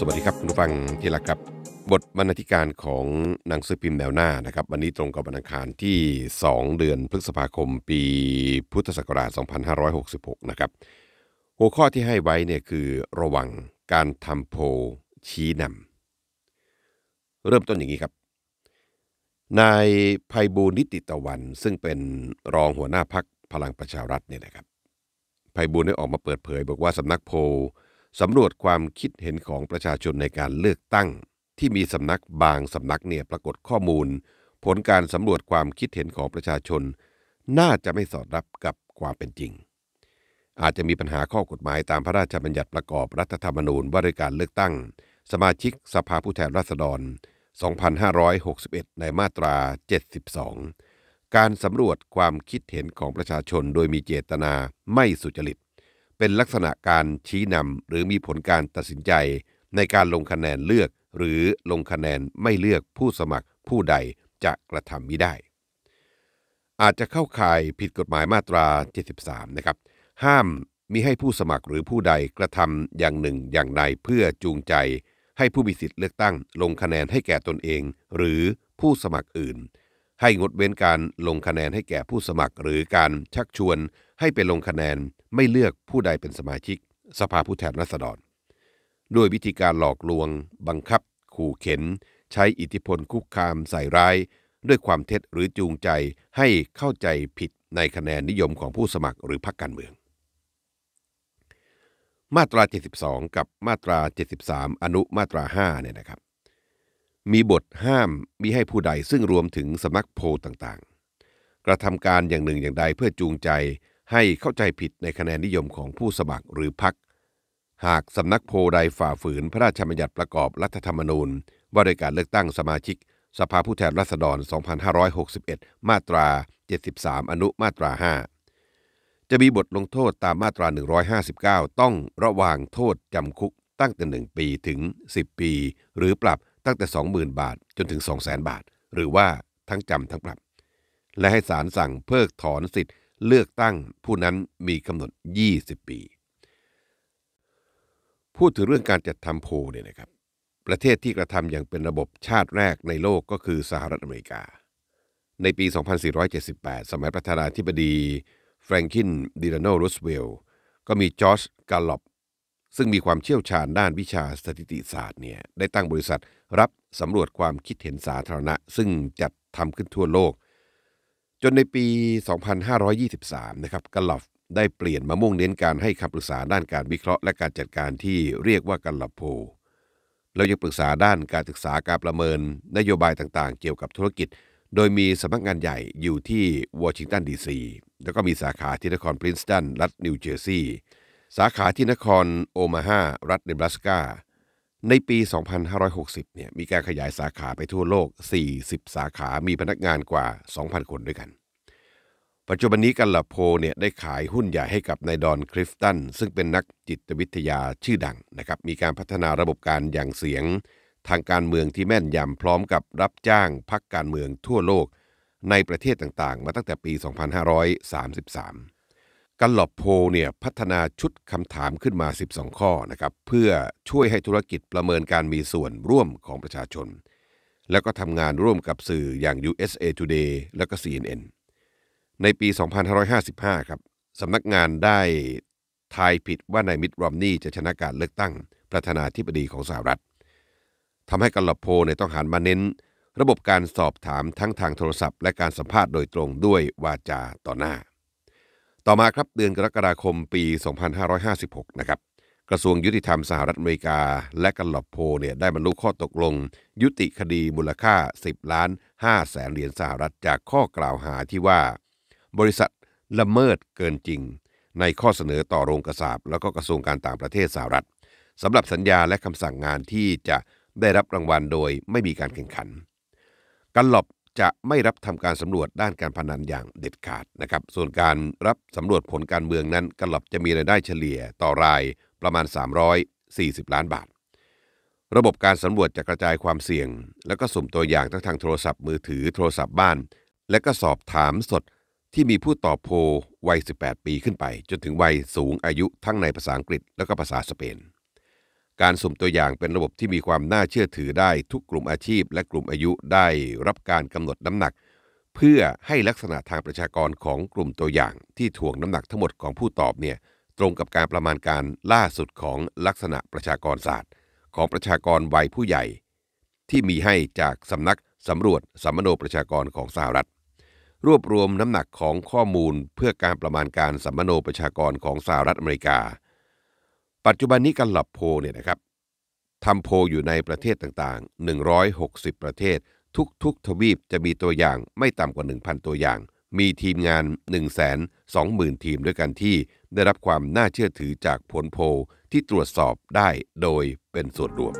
สวัสดีครับ คุณผู้ฟังที่รักครับบทบรรณาธิการของหนังสือพิมพ์แนวหน้านะครับวันนี้ตรงกับวันอังคารที่ 2 เดือนพฤษภาคมปีพุทธศักราช 2566 นะครับหัวข้อที่ให้ไว้เนี่ยคือระวังการทำโพชี้นำเริ่มต้นอย่างนี้ครับนายภัยบูลนิติตะวัน ซึ่งเป็นรองหัวหน้าพักพลังประชารัฐเนี่ยนะครับภัยบูลได้ออกมาเปิดเผย บอกว่าสำนักโพสำรวจความคิดเห็นของประชาชนในการเลือกตั้ง ที่มีสำนักบาง สำนักเนี่ยปรากฏข้อมูล ผลการสำรวจความคิดเห็นของประชาชน น่าจะไม่สอดรับกับความเป็นจริง อาจจะมีปัญหาข้อกฎหมาย ตามพระราชบัญญัติประกอบรัฐธรรมนูญว่าด้วยการเลือกตั้งสมาชิกสภาผู้แทนราษฎร 2561 ในมาตรา 72 การสำรวจความคิดเห็นของประชาชน โดยมีเจตนาไม่สุจริตเป็นลักษณะการชี้นำหรือมีผลการตัดสินใจ ในการลงคะแนนเลือกหรือลงคะแนนไม่เลือกผู้สมัครผู้ใดจะกระทำมิได้ อาจจะเข้าข่ายผิดกฎหมายมาตรา 73 นะครับ ห้ามมิให้ผู้สมัครหรือผู้ใดกระทำอย่างหนึ่งอย่างใดเพื่อจูงใจ ให้ผู้มีสิทธิ์เลือกตั้งลงคะแนนให้แก่ตนเอง หรือผู้สมัครอื่น ให้งดเว้นการลงคะแนนให้แก่ผู้สมัคร หรือการชักชวน ให้ไปลงคะแนนไม่เลือกผู้ใดเป็นสมาชิก สภาผู้แทนราษฎรด้วยวิธีการหลอกลวง บังคับ ขู่เข็น ใช้อิทธิพลคุกคามใส่ร้าย ด้วยความเท็จหรือจูงใจ ให้เข้าใจผิดในคะแนนนิยมของผู้สมัครหรือพรรคการเมือง มาตรา 72 กับมาตรา 73 อนุมาตรา5เนี่ยนะครับ มีบทห้ามมิให้ผู้ใดซึ่งรวมถึงสมัครโพต่าง ๆ กระทำการอย่างหนึ่งอย่างใดเพื่อจูงใจให้เข้าใจผิดในคะแนนนิยมของผู้สมัครหรือพัก หากสำนักโพใดฝ่าฝืนพระราชบัญญัติประกอบรัฐธรรมนูญว่า้วยการเลือกตั้งสมาชิก สภาผู้แทนราษฎร 2561 มาตรา 73 อนุมาตรา 5 จะมีบทลงโทษตามมาตรา 159 ต้องระวางโทษจำคุกตั้งแต่ 1 ปีถึง 10 ปีหรือปรับตั้งแต่ 20,000 บาทจนถึง 200,000บาท หรือว่าทั้งจำทั้งปรับ และให้ศาลสั่งเพิกถอนสิทธิเลือกตั้งผู้นั้นมีกำหนด 20 ปี พูดถึงเรื่องการจัดทำโพเนี่ยนะครับ ประเทศที่กระทำอย่างเป็นระบบชาติแรกในโลกก็คือสหรัฐอเมริกา ในปี 2478 สมัยประธานาธิบดีแฟรงคินดิลานโนรูสเวลล์ก็มีจอร์จกาลอบซึ่งมีความเชี่ยวชาญด้านวิชาสถิติศาสตร์เนี่ยได้ตั้งบริษัทรับสำรวจความคิดเห็นสาธารณะ ซึ่งจัดทำขึ้นทั่วโลกจนในปี 2523 นะครับกัลลอฟได้เปลี่ยนมามุ่งเน้นการให้คำปรึกษาด้านการวิเคราะห์และการจัดการที่เรียกว่ากัลลอฟโพแล้วยังปรึกษาด้านการศึกษาการประเมิน นโยบายต่างๆ เกี่ยวกับธุรกิจ โดยมีสำนักงานใหญ่อยู่ที่วอชิงตันดีซี แล้วก็มีสาขาที่นครปรินสตันรัฐนิวเจอร์ซีย์ สาขาที่นครโอมาฮารัฐเนบราสกาในปี 2560 เนี่ย มีการขยายสาขาไปทั่วโลก 40 สาขามีพนักงานกว่า 2,000 คนด้วยกัน ปัจจุบันนี้กันลาโพเนี่ยได้ขายหุ้นใหญ่ให้กับนายดอนคริฟตัน ซึ่งเป็นนักจิตวิทยาชื่อดังนะครับ มีการพัฒนาระบบการอย่างเสียงทางการเมืองที่แม่นยำ พร้อมกับรับจ้างพักการเมืองทั่วโลกในประเทศต่างๆ มาตั้งแต่ปี 2533กัลลอบโพเนี่ยพัฒนาชุดคำถามขึ้นมา 12 ข้อนะครับเพื่อช่วยให้ธุรกิจประเมินการมีส่วนร่วมของประชาชน แล้วก็ทำงานร่วมกับสื่ออย่าง USA Today แล้วก็ CNN ในปี 2555ครับสำนักงานได้ทายผิดว่านายมิตรรอมนี่จะชนะการเลือกตั้ง ประธานาธิบดีของสหรัฐทำให้กัลลอบโพเนี่ยต้องหันมาเน้น ระบบการสอบถามทั้งทางโทรศัพท์และการสัมภาษณ์โดยตรงด้วยวาจาต่อหน้าต่อมาครับเดือนกรกฎาคมปี 2556 นะครับกระทรวงยุติธรรมสหรัฐอเมริกา และกันหลอบโพเนี่ยได้บรรลุข้อตกลง ยุติคดีมูลค่า 10 ล้าน 5 แสนเหรียญสหรัฐจากข้อกล่าวหาที่ว่า บริษัทละเมิดเกินจริงในข้อเสนอต่อโรงกระสาบแล้วก็กระทรวงการต่างประเทศสหรัฐสำหรับสัญญาและคำสั่งงานที่จะได้รับรางวัลโดยไม่มีการแข่งขัน กันหลอบจะไม่รับทำการสำรวจด้านการพนันอย่างเด็ดขาดนะครับ ส่วนการรับสำรวจผลการเมืองนั้นกลับจะมีรายได้เฉลี่ยต่อรายประมาณ 340 ล้านบาท ระบบการสำรวจจะกระจายความเสี่ยง และก็สุ่มตัวอย่างทั้งทางโทรศัพท์มือถือโทรศัพท์บ้าน และก็สอบถามสดที่มีผู้ตอบโพวัย18 ปีขึ้นไป จนถึงวัยสูงอายุทั้งในภาษาอังกฤษและก็ภาษาสเปนการสุ่มตัวอย่างเป็นระบบที่มีความน่าเชื่อถือได้ทุกกลุ่มอาชีพ และกลุ่มอายุได้รับการกำหนดน้ำหนัก เพื่อให้ลักษณะทางประชากรของกลุ่มตัวอย่าง ที่ถ่วงน้ำหนักทั้งหมดของผู้ตอบเนี่ยตรงกับการประมาณการล่าสุดของลักษณะประชากรศาสตร์ ของประชากรวัยผู้ใหญ่ ที่มีให้จากสำนัก สำรวจสัมโนประชากรของสหรัฐ รวบรวมน้ำหนักของข้อมูลเพื่อการประมาณการสัมโนประชากรของสหรัฐอเมริกาปัจจุบันนี้การหลับโพเนี่ยนะครับทำโพอยู่ในประเทศต่างๆ 160 ประเทศทุก ๆ ทวีปจะมีตัวอย่างไม่ต่ำกว่า 1,000 ตัวอย่าง มีทีมงาน 1 2 0 0 0 0 ทีมด้วยกันที่ ได้รับความน่าเชื่อถือจากผลโพที่ตรวจสอบได้โดยเป็นส่วนรวม